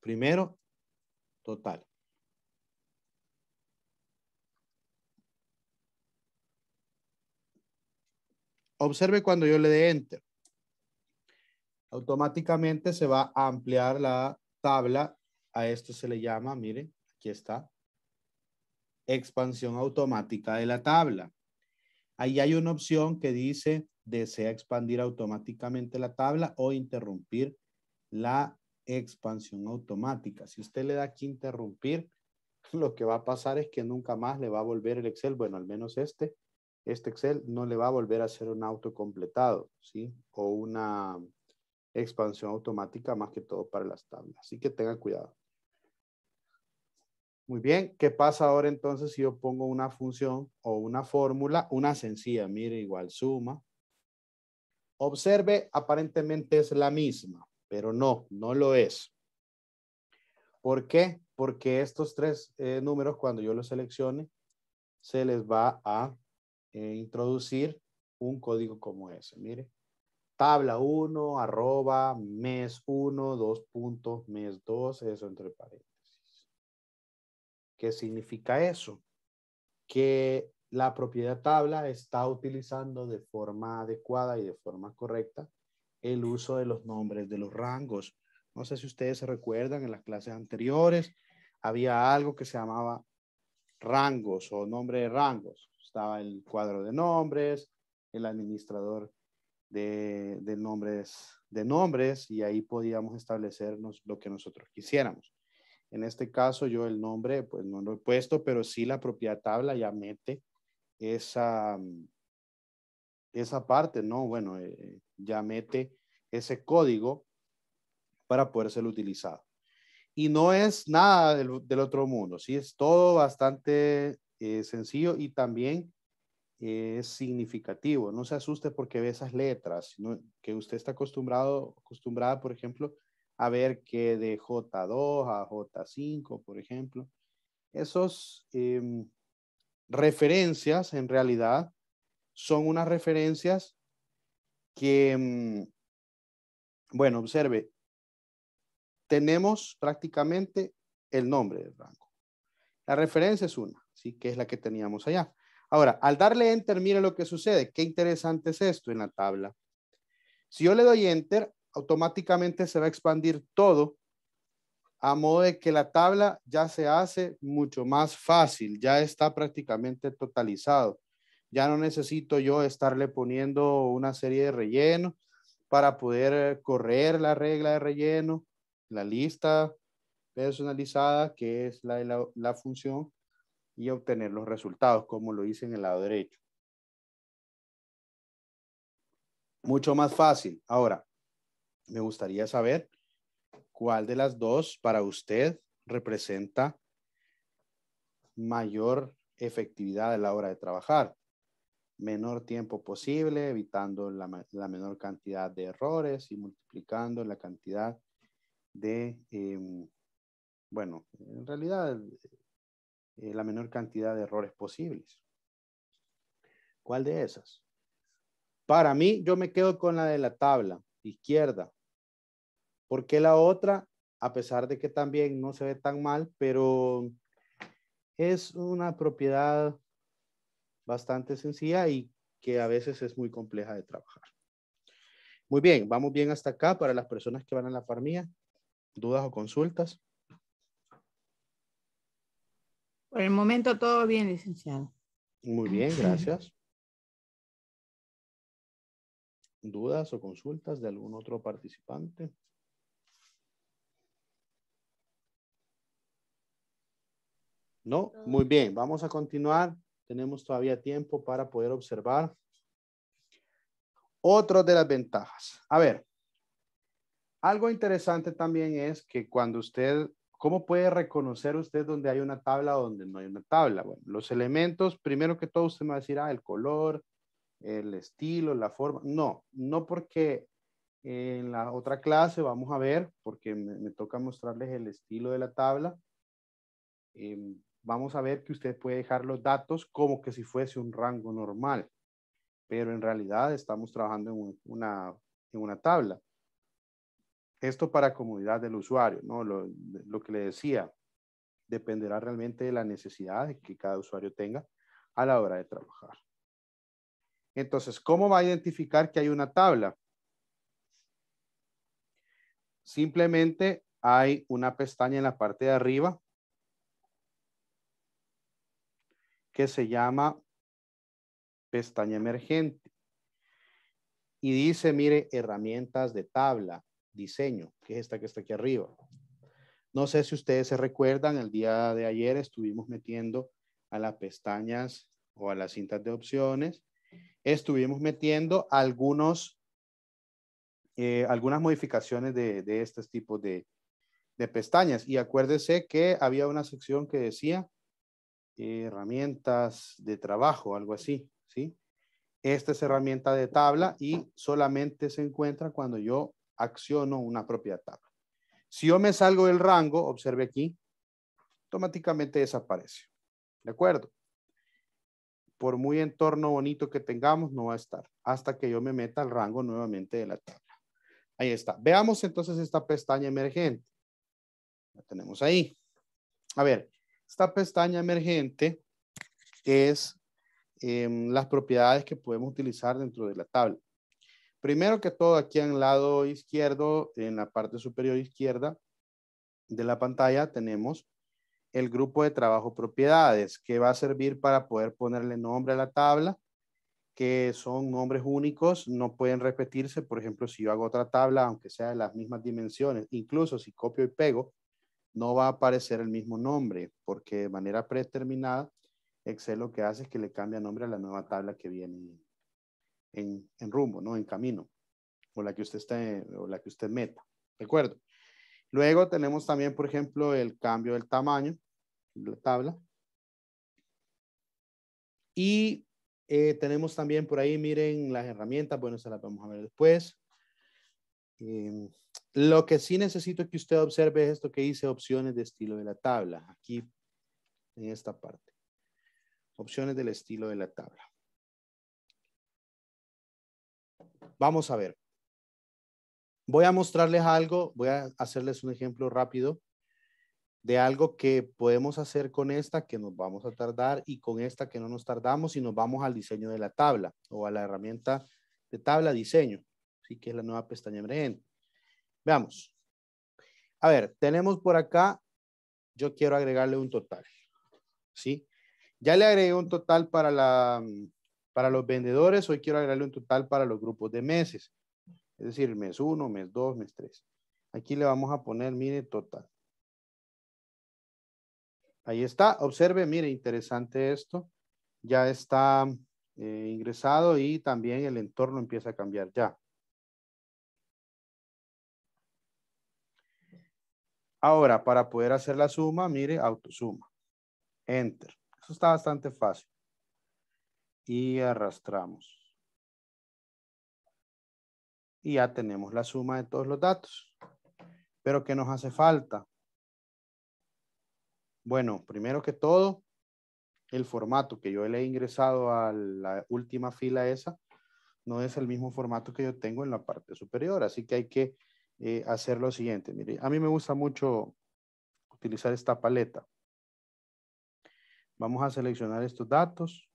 Primero, total. Observe cuando yo le dé enter. Automáticamente se va a ampliar la tabla. A esto se le llama, miren, aquí está. Expansión automática de la tabla. Ahí hay una opción que dice desea expandir automáticamente la tabla o interrumpir la expansión automática. Si usted le da aquí interrumpir, lo que va a pasar es que nunca más le va a volver el Excel, bueno, al menos este, este Excel no le va a volver a ser un auto completado, ¿sí? O una expansión automática más que todo para las tablas. Así que tengan cuidado. Muy bien, ¿qué pasa ahora entonces si yo pongo una función o una fórmula, una sencilla, mire, igual suma, Observe, aparentemente es la misma, pero no, no lo es. ¿Por qué? Porque estos tres eh, números, cuando yo los seleccione, se les va a eh, introducir un código como ese. Mire, tabla 1, arroba, mes 1, 2 puntos, mes 2, eso entre paréntesis. ¿Qué significa eso? Que la propiedad tabla está utilizando de forma adecuada y de forma correcta el uso de los nombres, de los rangos. No sé si ustedes se recuerdan, en las clases anteriores había algo que se llamaba rangos o nombre de rangos. Estaba el cuadro de nombres, el administrador de, nombres, de nombres y ahí podíamos establecernos lo que nosotros quisiéramos. En este caso yo el nombre pues no lo he puesto, pero sí la propiedad tabla ya mete esa, mm, esa parte, ¿no? Bueno, eh, ya mete ese código para poder ser utilizado. Y no es nada del, otro mundo, sí, es todo bastante eh, sencillo y también eh, es significativo. No se asuste porque ve esas letras, ¿no? que usted está acostumbrado, acostumbrada, por ejemplo, a ver que de J2 a J5, por ejemplo, esos em, referencias, en realidad, son unas referencias que, mm, bueno, observe, tenemos prácticamente el nombre del rango. La referencia es una, ¿sí? que es la que teníamos allá. Ahora, al darle enter, mire lo que sucede. Qué interesante es esto en la tabla. Si yo le doy enter, automáticamente se va a expandir todo a modo de que la tabla ya se hace mucho más fácil, ya está prácticamente totalizado. Ya no necesito yo estarle poniendo una serie de relleno. para poder eh, correr la regla de relleno, la lista personalizada, que es la, la función, y obtener los resultados, como lo hice en el lado derecho. Mucho más fácil. Ahora, me gustaría saber ¿Cuál de las dos para usted representa mayor efectividad a la hora de trabajar? Menor tiempo posible, evitando la, menor cantidad de errores y multiplicando la cantidad de, em, bueno, en realidad eh, la menor cantidad de errores posibles. ¿Cuál de esas? Para mí, yo me quedo con la de la tabla izquierda, porque la otra, a pesar de que también no se ve tan mal, pero es una propiedad bastante sencilla y que a veces es muy compleja de trabajar. Muy bien, vamos bien hasta acá para las personas que van a la farmía. ¿Dudas o consultas? Por el momento todo bien, licenciado. Muy bien, gracias. ¿Dudas o consultas de algún otro participante? ¿No? Ah. Muy bien, vamos a continuar. Tenemos todavía tiempo para poder observar. Otro de las ventajas. A ver, algo interesante también es que cuando usted, ¿cómo puede reconocer usted donde hay una tabla o donde no hay una tabla? Bueno, los elementos, primero que todo usted me va a decir, ah, el color, el estilo, la forma. No, no porque en la otra clase vamos a ver, porque me, toca mostrarles el estilo de la tabla. Em, vamos a ver que usted puede dejar los datos como que si fuese un rango normal, pero en realidad estamos trabajando en, una, tabla. Esto para comodidad del usuario, ¿no? Lo, lo, que le decía, dependerá realmente de la necesidad que cada usuario tenga a la hora de trabajar. Entonces, ¿cómo va a identificar que hay una tabla? Simplemente hay una pestaña en la parte de arriba que se llama pestaña emergente. Y dice, mire, herramientas de tabla, diseño, que es esta que está aquí arriba. No sé si ustedes se recuerdan, el día de ayer estuvimos metiendo a las pestañas o a las cintas de opciones, estuvimos metiendo algunos, eh, algunas modificaciones de, de estos tipos de, de pestañas. Y acuérdese que había una sección que decía eh, herramientas de trabajo, algo así, ¿sí? Esta es herramienta de tabla y solamente se encuentra cuando yo acciono una propia tabla. Si yo me salgo del rango, observe aquí, automáticamente desaparece. ¿De acuerdo? Por muy entorno bonito que tengamos, no va a estar hasta que yo me meta al rango nuevamente de la tabla. Ahí está. Veamos entonces esta pestaña emergente. La tenemos ahí. A ver, esta pestaña emergente es em, las propiedades que podemos utilizar dentro de la tabla. Primero que todo, aquí en el lado izquierdo, en la parte superior izquierda de la pantalla, tenemos el grupo de trabajo propiedades, que va a servir para poder ponerle nombre a la tabla, que son nombres únicos, no pueden repetirse. Por ejemplo, si yo hago otra tabla, aunque sea de las mismas dimensiones, incluso si copio y pego, no va a aparecer el mismo nombre, porque de manera predeterminada, Excel lo que hace es que le cambia nombre a la nueva tabla que viene en, rumbo, ¿no? En camino, o la que usted esté, o la que usted meta, ¿de acuerdo? Luego tenemos también, por ejemplo, el cambio del tamaño de la tabla. Y eh, tenemos también por ahí, miren, las herramientas, bueno, se las vamos a ver después. Eh, lo que sí necesito que usted observe es esto que dice opciones de estilo de la tabla, aquí en esta parte. Opciones del estilo de la tabla. Vamos a ver. Voy a mostrarles algo, voy a hacerles un ejemplo rápido de algo que podemos hacer con esta que nos vamos a tardar y con esta que no nos tardamos y nos vamos al diseño de la tabla o a la herramienta de tabla diseño, Así que es la nueva pestaña emergente. Veamos. A ver, tenemos por acá, yo quiero agregarle un total. ¿Sí? Ya le agregué un total para, la, para los vendedores, hoy quiero agregarle un total para los grupos de meses. Es decir, mes uno, mes dos, mes tres. Aquí le vamos a poner, mire, total. Ahí está, observe, mire, interesante esto. Ya está eh, ingresado y también el entorno empieza a cambiar ya. Ahora, para poder hacer la suma, mire, autosuma. Enter. Eso está bastante fácil. Y arrastramos. Y ya tenemos la suma de todos los datos. Pero ¿qué nos hace falta? Bueno, primero que todo, el formato que yo le he ingresado a la última fila esa no es el mismo formato que yo tengo en la parte superior. Así que hay que eh, hacer lo siguiente. Mire, a mí me gusta mucho utilizar esta paleta. Vamos a seleccionar estos datos.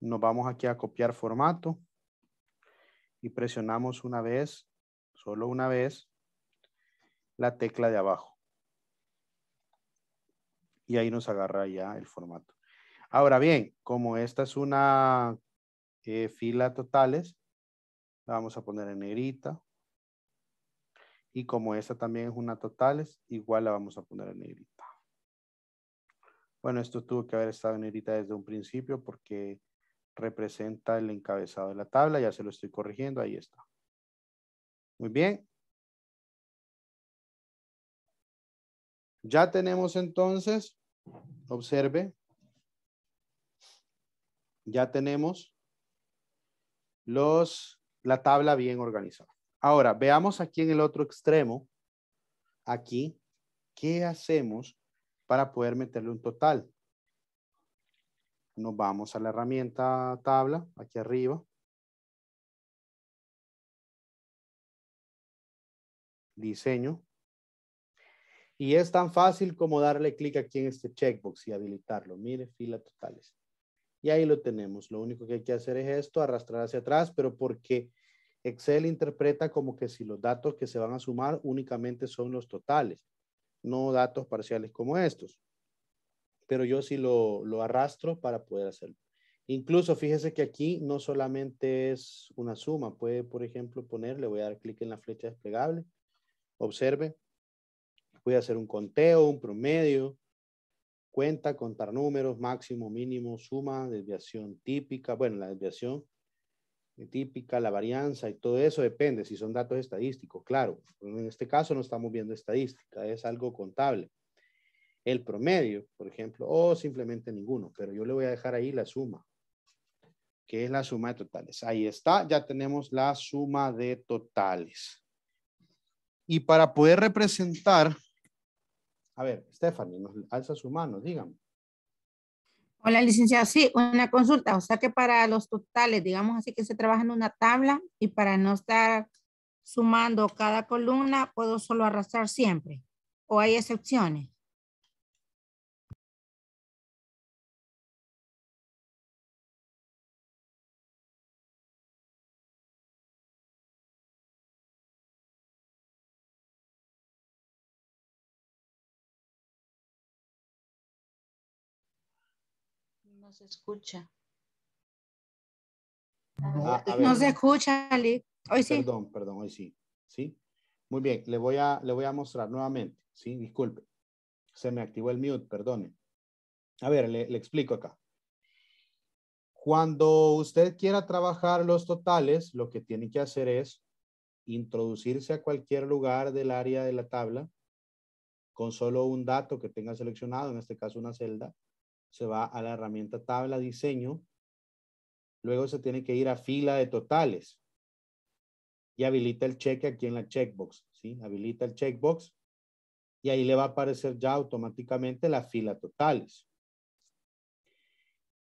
Nos vamos aquí a copiar formato y presionamos una vez, solo una vez, la tecla de abajo. Y ahí nos agarra ya el formato. Ahora bien, como esta es una eh, fila totales, la vamos a poner en negrita. Y como esta también es una totales, igual la vamos a poner en negrita. Bueno, esto tuvo que haber estado en negrita desde un principio porque representa el encabezado de la tabla. Ya se lo estoy corrigiendo, ahí está. Muy bien. Ya tenemos entonces, observe, ya tenemos los la tabla bien organizada. Ahora, veamos aquí en el otro extremo, aquí, ¿qué hacemos para poder meterle un total? Nos vamos a la herramienta tabla, aquí arriba. Diseño. Y es tan fácil como darle clic aquí en este checkbox y habilitarlo. Mire, fila totales. Y ahí lo tenemos. Lo único que hay que hacer es esto, arrastrar hacia atrás, pero porque Excel interpreta como que si los datos que se van a sumar únicamente son los totales, no datos parciales como estos. Pero yo sí lo, lo arrastro para poder hacerlo. Incluso fíjese que aquí no solamente es una suma, puede por ejemplo poner, le voy a dar clic en la flecha desplegable, observe, voy a hacer un conteo, un promedio, Cuenta, contar números, máximo, mínimo, suma, desviación típica. Bueno, la desviación típica, la varianza y todo eso depende si son datos estadísticos, claro. En este caso no estamos viendo estadística, es algo contable. El promedio, por ejemplo, o simplemente ninguno, pero yo le voy a dejar ahí la suma, que es la suma de totales. Ahí está, ya tenemos la suma de totales. Y para poder representar a ver, Stephanie, nos alza su mano, dígame. Hola, licenciado. Sí, una consulta. O sea que para los totales, digamos así que se trabaja en una tabla y para no estar sumando cada columna, puedo solo arrastrar siempre. ¿O hay excepciones? No se escucha. no ah, se escucha, Ali. Hoy sí. Perdón, perdón, hoy sí. ¿Sí? Muy bien, le voy a, le voy a mostrar nuevamente. Sí, disculpe. Se me activó el mute, perdone. A ver, le explico acá. Cuando usted quiera trabajar los totales, lo que tiene que hacer es introducirse a cualquier lugar del área de la tabla con solo un dato que tenga seleccionado, en este caso una celda, se va a la herramienta tabla diseño, luego se tiene que ir a fila de totales y habilita el cheque aquí en la checkbox, ¿sí? Habilita el checkbox y ahí le va a aparecer ya automáticamente la fila totales.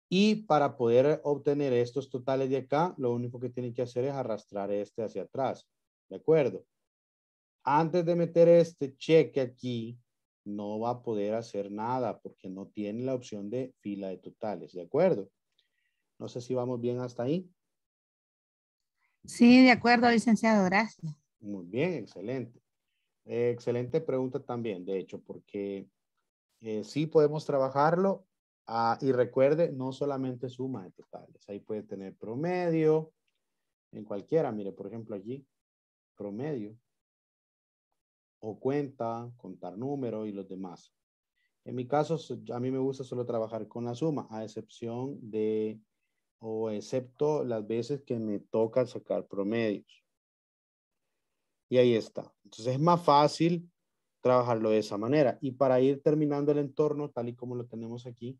Y para poder obtener estos totales de acá, lo único que tiene que hacer es arrastrar este hacia atrás. ¿De acuerdo? Antes de meter este cheque aquí, no va a poder hacer nada porque no tiene la opción de fila de totales, ¿de acuerdo? No sé si vamos bien hasta ahí. Sí, de acuerdo, licenciado, gracias. Muy bien, excelente. Eh, excelente pregunta también, de hecho, porque eh, sí podemos trabajarlo ah, y recuerde, no solamente suma de totales, ahí puede tener promedio, en cualquiera, mire, por ejemplo, allí, promedio, o cuenta, contar número y los demás. En mi caso, a mí me gusta solo trabajar con la suma, a excepción de o excepto las veces que me toca sacar promedios. Y ahí está. Entonces es más fácil trabajarlo de esa manera. Y para ir terminando el entorno, tal y como lo tenemos aquí,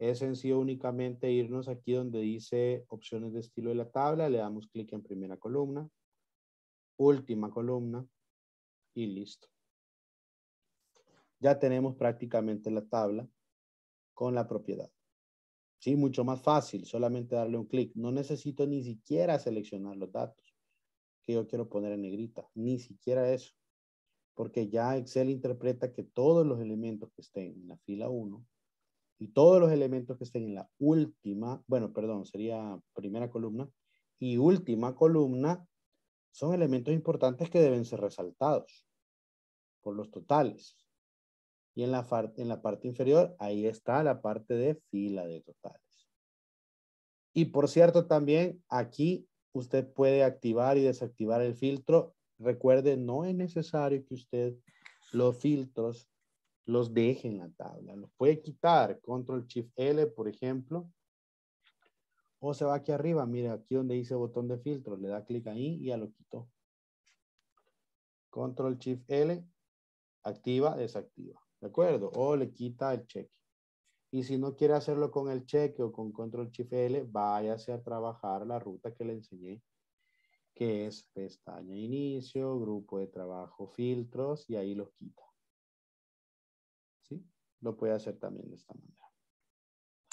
es sencillo únicamente irnos aquí donde dice opciones de estilo de la tabla, le damos clic en primera columna, última columna, y listo. Ya tenemos prácticamente la tabla con la propiedad. Sí, mucho más fácil, solamente darle un clic. No necesito ni siquiera seleccionar los datos que yo quiero poner en negrita, ni siquiera eso. Porque ya Excel interpreta que todos los elementos que estén en la fila 1 y todos los elementos que estén en la última, bueno, perdón, sería primera columna y última columna son elementos importantes que deben ser resaltados los totales. Y en la, en la parte inferior, ahí está la parte de fila de totales. Y por cierto, también aquí usted puede activar y desactivar el filtro. Recuerde, no es necesario que usted los filtros los deje en la tabla. Los puede quitar, control shift L, por ejemplo. O se va aquí arriba, Mira aquí donde dice botón de filtro, le da clic ahí y ya lo quitó. Control Shift L activa, desactiva, ¿de acuerdo? O le quita el cheque. Y si no quiere hacerlo con el cheque o con control shift L, váyase a trabajar la ruta que le enseñé, que es pestaña inicio, grupo de trabajo, filtros, y ahí los quita. ¿Sí? Lo puede hacer también de esta manera.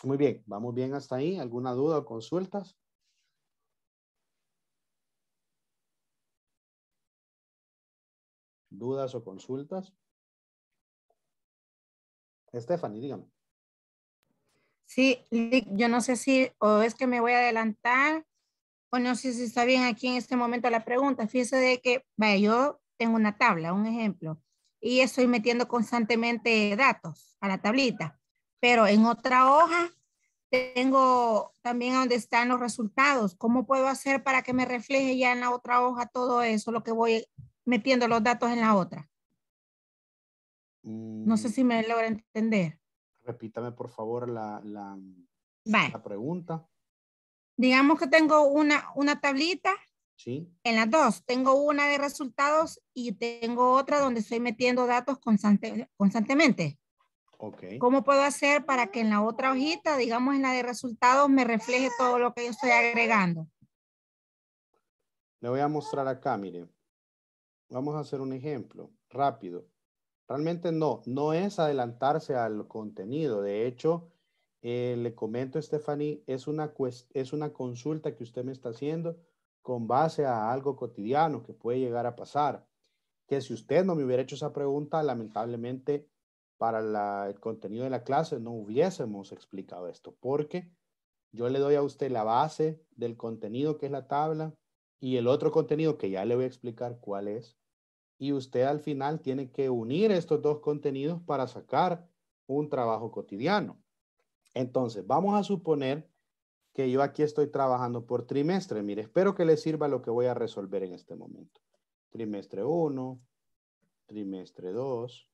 Muy bien, vamos bien hasta ahí. ¿Alguna duda o consultas? ¿Dudas o consultas? Stephanie, dígame. Sí, yo no sé si o es que me voy a adelantar o no sé si está bien aquí en este momento la pregunta. Fíjese de que, vaya, yo tengo una tabla, un ejemplo, y estoy metiendo constantemente datos a la tablita, pero en otra hoja tengo también donde están los resultados. ¿Cómo puedo hacer para que me refleje ya en la otra hoja todo eso, lo que voy metiendo los datos en la otra? No sé si me logra entender. Repítame, por favor, la, pregunta. Digamos que tengo una, tablita. Sí. En las dos. Tengo una de resultados y tengo otra donde estoy metiendo datos constantemente. ¿Cómo puedo hacer para que en la otra hojita, digamos en la de resultados, me refleje todo lo que yo estoy agregando? Le voy a mostrar acá, mire. Vamos a hacer un ejemplo rápido. Realmente no, no es adelantarse al contenido. De hecho, eh, le comento, Stephanie, es una, es una consulta que usted me está haciendo con base a algo cotidiano que puede llegar a pasar. Que si usted no me hubiera hecho esa pregunta, lamentablemente para el contenido de la clase no hubiésemos explicado esto, porque yo le doy a usted la base del contenido que es la tabla y el otro contenido que ya le voy a explicar cuál es, y usted al final tiene que unir estos dos contenidos para sacar un trabajo cotidiano. Entonces, vamos a suponer que yo aquí estoy trabajando por trimestre. Mire, espero que le sirva lo que voy a resolver en este momento. Trimestre 1, trimestre 2.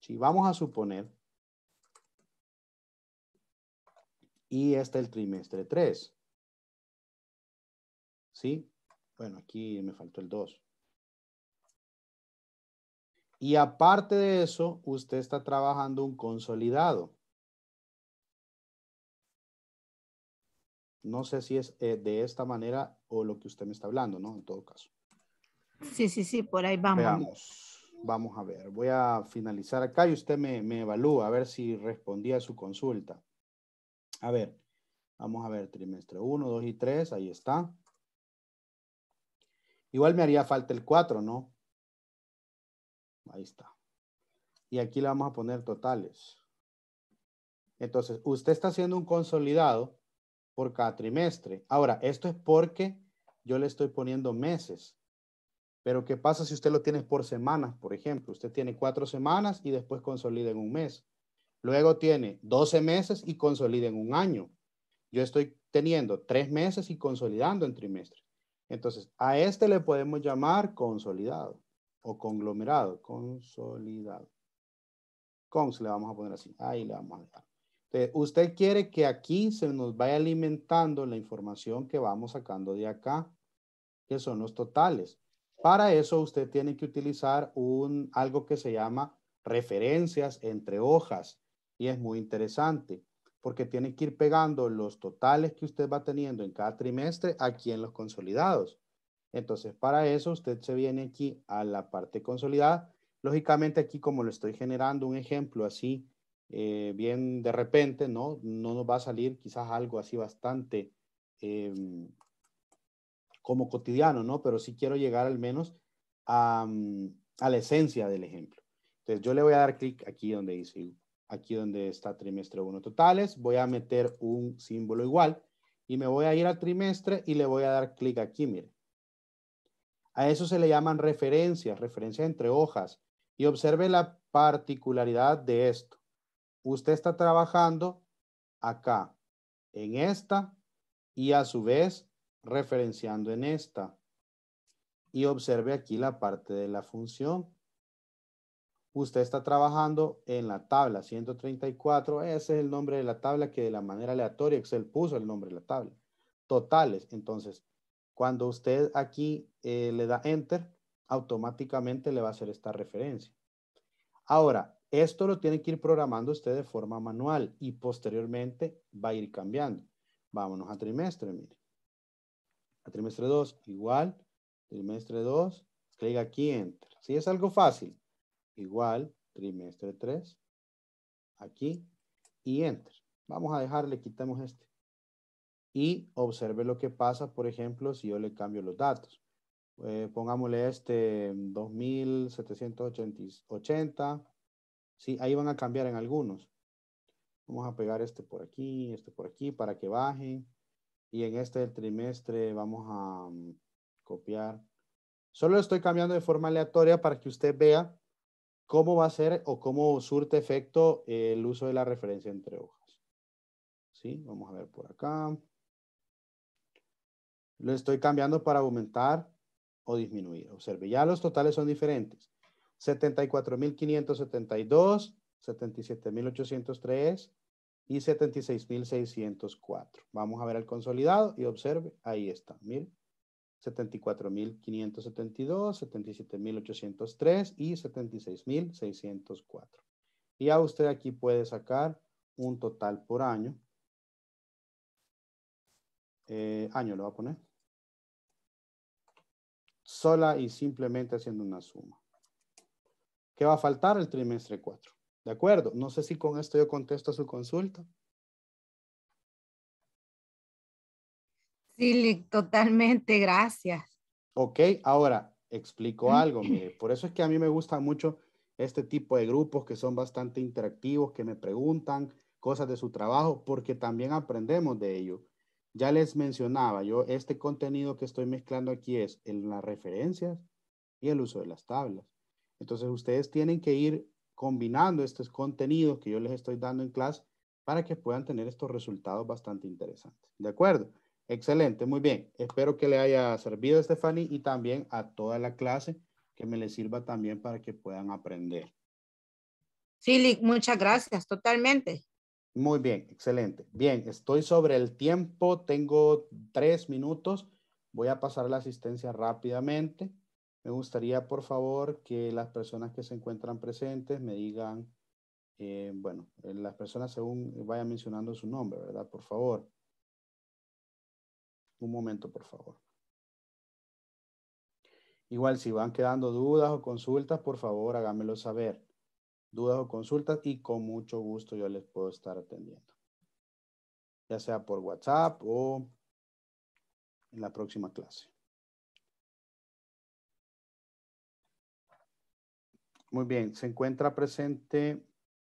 sí, vamos a suponer. Y este el trimestre 3. ¿Sí? Bueno, aquí me faltó el 2. Y aparte de eso, usted está trabajando un consolidado. No sé si es eh, de esta manera o lo que usted me está hablando, ¿no? En todo caso. Sí, sí, sí, por ahí vamos. Vamos a ver, voy a finalizar acá y usted me, me evalúa a ver si respondía a su consulta. A ver, vamos a ver trimestre 1, 2 y 3, ahí está. Igual me haría falta el 4, ¿no? Ahí está. Y aquí le vamos a poner totales. Entonces, usted está haciendo un consolidado por cada trimestre. Ahora, esto es porque yo le estoy poniendo meses. Pero, ¿qué pasa si usted lo tiene por semanas, por ejemplo? Usted tiene cuatro semanas y después consolida en un mes. Luego tiene 12 meses y consolida en un año. Yo estoy teniendo tres meses y consolidando en trimestre. Entonces, a este le podemos llamar consolidado o conglomerado, consolidado. Cons le vamos a poner así, ahí le vamos a dejar. usted quiere que aquí se nos vaya alimentando la información que vamos sacando de acá, que son los totales. Para eso usted tiene que utilizar un, algo que se llama referencias entre hojas y es muy interesante porque tiene que ir pegando los totales que usted va teniendo en cada trimestre aquí en los consolidados. Entonces, para eso usted se viene aquí a la parte consolidada. Lógicamente aquí como lo estoy generando un ejemplo así, eh, bien de repente, ¿no? No nos va a salir quizás algo así bastante em, como cotidiano, ¿no? Pero sí quiero llegar al menos mm, a, la esencia del ejemplo. Entonces yo le voy a dar clic aquí donde dice, aquí donde está trimestre 1 totales, voy a meter un símbolo igual y me voy a ir al trimestre y le voy a dar clic aquí, mire. A eso se le llaman referencias, referencias entre hojas. Y observe la particularidad de esto. Usted está trabajando acá, en esta, y a su vez referenciando en esta. Y observe aquí la parte de la función. Usted está trabajando en la tabla 134. Ese es el nombre de la tabla que de la manera aleatoria Excel puso el nombre de la tabla. Totales. Entonces, cuando usted aquí eh, le da enter, automáticamente le va a hacer esta referencia. Ahora, esto lo tiene que ir programando usted de forma manual y posteriormente va a ir cambiando. Vámonos a trimestre, mire. A trimestre 2, igual. Trimestre 2, clic aquí, enter. Si es algo fácil, igual, trimestre 3, aquí y enter. Vamos a dejarle, quitamos este y observe lo que pasa, por ejemplo, si yo le cambio los datos. Eh, pongámosle este 2780. Sí, ahí van a cambiar en algunos. Vamos a pegar este por aquí, este por aquí, para que bajen. Y en este trimestre vamos a mm, copiar. Solo estoy cambiando de forma aleatoria para que usted vea cómo va a ser o cómo surte efecto el uso de la referencia entre hojas. ¿Sí? Vamos a ver por acá lo estoy cambiando para aumentar o disminuir. Observe, ya los totales son diferentes. 74.572, 77.803 y 76.604. Vamos a ver el consolidado y observe, ahí está, 74.572, 77.803 y 76.604. Y ya usted aquí puede sacar un total por año. Eh, año lo va a poner sola y simplemente haciendo una suma. ¿Qué va a faltar el trimestre 4? ¿De acuerdo? No sé si con esto yo contesto a su consulta. Sí, totalmente, gracias. Ok, ahora explico algo, por eso es que a mí me gusta mucho este tipo de grupos que son bastante interactivos, que me preguntan cosas de su trabajo, porque también aprendemos de ello. Ya les mencionaba yo, este contenido que estoy mezclando aquí es en las referencias y el uso de las tablas. Entonces ustedes tienen que ir combinando estos contenidos que yo les estoy dando en clase para que puedan tener estos resultados bastante interesantes. ¿De acuerdo? Excelente, muy bien. Espero que le haya servido, Stephanie, y también a toda la clase que me le sirva también para que puedan aprender. Sí, muchas gracias, totalmente. Muy bien, excelente. Bien, estoy sobre el tiempo, tengo tres minutos. Voy a pasar la asistencia rápidamente. Me gustaría, por favor, que las personas que se encuentran presentes me digan, eh, bueno, eh, las personas según vayan mencionando su nombre, ¿verdad? Por favor. Un momento, por favor. Igual, si van quedando dudas o consultas, por favor, háganmelo saber dudas o consultas y con mucho gusto yo les puedo estar atendiendo. Ya sea por WhatsApp o en la próxima clase. Muy bien, se encuentra presente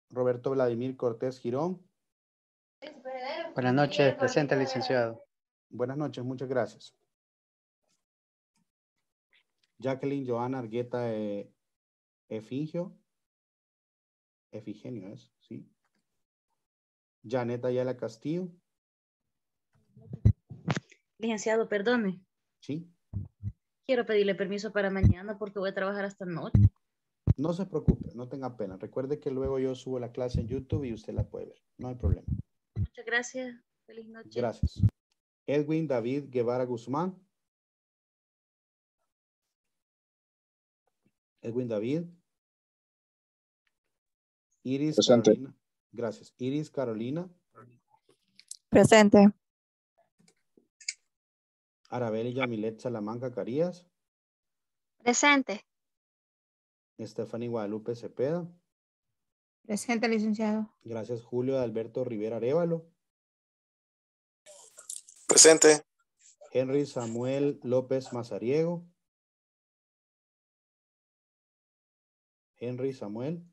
Roberto Vladimir Cortés Girón. Buenas noches, presente licenciado. Buenas noches, muchas gracias. Jacqueline Joana Argueta eh, Efingio. Efigenio es, ¿sí? Janet Ayala Castillo. Licenciado, perdone. Sí. Quiero pedirle permiso para mañana porque voy a trabajar hasta noche. No se preocupe, no tenga pena. Recuerde que luego yo subo la clase en YouTube y usted la puede ver. No hay problema. Muchas gracias. Feliz noche. Gracias. Edwin David Guevara Guzmán. Edwin David. Iris Presente. Carolina. Gracias. Iris Carolina. Presente. Arabel Yamilet Salamanca Carías. Presente. Stephanie Guadalupe Cepeda. Presente, licenciado. Gracias, Julio Alberto Rivera Arevalo. Presente. Henry Samuel López Mazariego. Henry Samuel.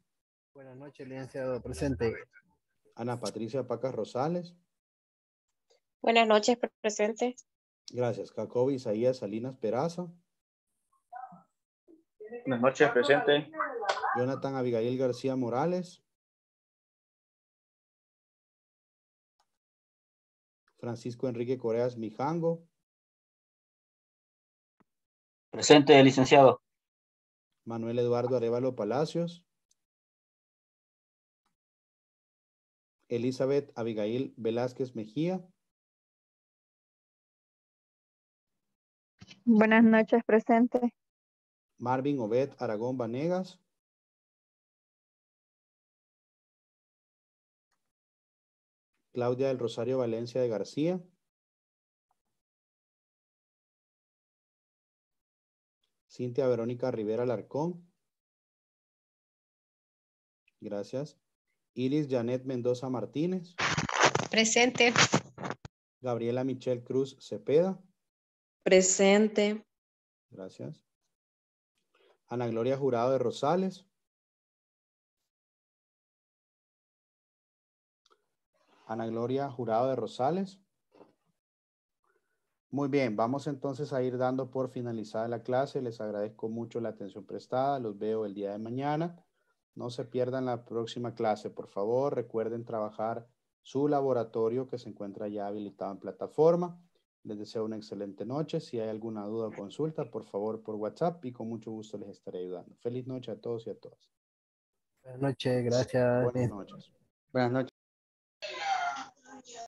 Buenas noches, licenciado presente. Ana Patricia Pacas Rosales. Buenas noches, presente. Gracias. Jacob Isaías Salinas Peraza. Buenas noches, presente. Jonathan Abigail García Morales. Francisco Enrique Coreas Mijango. Presente, licenciado. Manuel Eduardo Arevalo Palacios. Elizabeth Abigail Velázquez Mejía. Buenas noches, presente. Marvin Obed Aragón Vanegas. Claudia del Rosario Valencia de García. Cintia Verónica Rivera Larcón. Gracias. Iris Janet Mendoza Martínez. Presente. Gabriela Michelle Cruz Cepeda. Presente. Gracias. Ana Gloria Jurado de Rosales. Ana Gloria Jurado de Rosales. Muy bien, vamos entonces a ir dando por finalizada la clase. Les agradezco mucho la atención prestada. Los veo el día de mañana. No se pierdan la próxima clase, por favor. Recuerden trabajar su laboratorio que se encuentra ya habilitado en plataforma. Les deseo una excelente noche. Si hay alguna duda o consulta, por favor, por WhatsApp y con mucho gusto les estaré ayudando. Feliz noche a todos y a todas. Buenas noches, gracias. Buenas noches. Buenas noches.